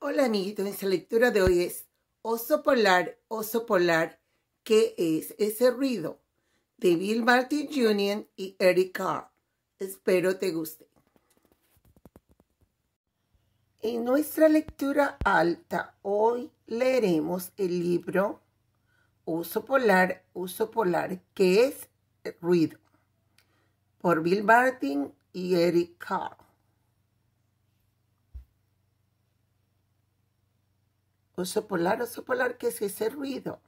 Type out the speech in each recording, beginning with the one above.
Hola amiguitos, nuestra lectura de hoy es Oso Polar, Oso Polar, ¿qué es ese ruido? De Bill Martin Jr. y Eric Carr. Espero te guste. En nuestra lectura alta hoy leeremos el libro Oso Polar, Oso Polar, ¿qué es ruido? por Bill Martin y Eric Carr. Oso polar, oso polar, ¿qué es ese ruido?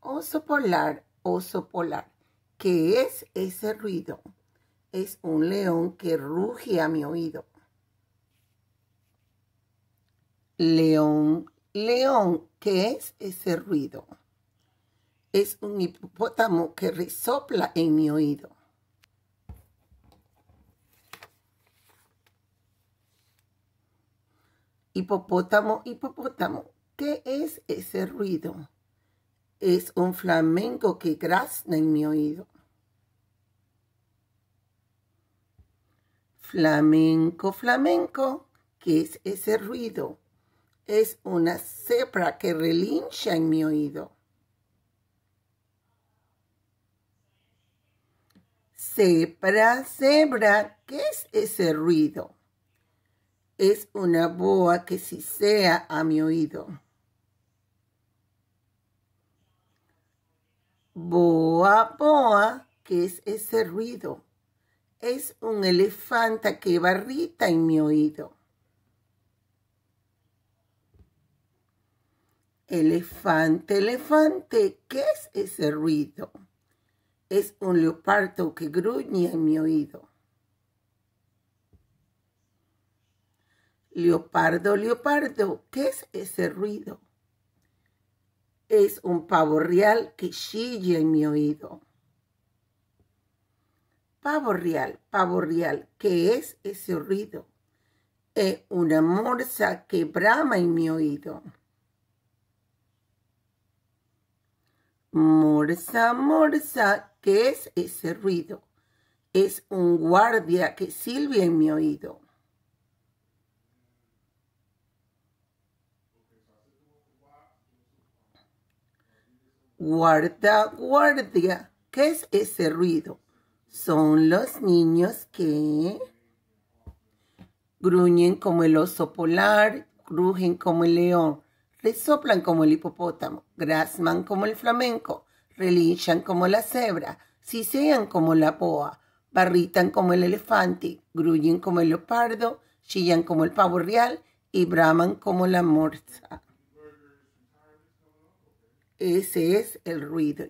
Oso polar, oso polar, ¿qué es ese ruido? Es un león que ruge a mi oído. León, león, ¿qué es ese ruido? Es un hipopótamo que resopla en mi oído. Hipopótamo, hipopótamo, ¿qué es ese ruido? Es un flamenco que grazna en mi oído. Flamenco, flamenco, ¿qué es ese ruido? Es una cebra que relincha en mi oído. Cebra, cebra, ¿qué es ese ruido? es una boa que si sea a mi oído. Boa, boa, ¿qué es ese ruido? Es un elefanta que barrita en mi oído. Elefante, elefante, ¿qué es ese ruido? Es un leopardo que gruñe en mi oído. Leopardo, leopardo, ¿qué es ese ruido? Es un pavo real que chilla en mi oído. Pavo real, pavo real, ¿qué es ese ruido? Es una morsa que brama en mi oído. Morsa, morsa, ¿qué es ese ruido? Es un guardia que silbia en mi oído. Guarda, guardia. ¿Qué es ese ruido? Son los niños que gruñen como el oso polar, crujen como el león, resoplan como el hipopótamo, grasman como el flamenco, relinchan como la cebra, sisean como la boa, barritan como el elefante, gruñen como el leopardo, chillan como el pavo real y braman como la morza. Ese es el ruido.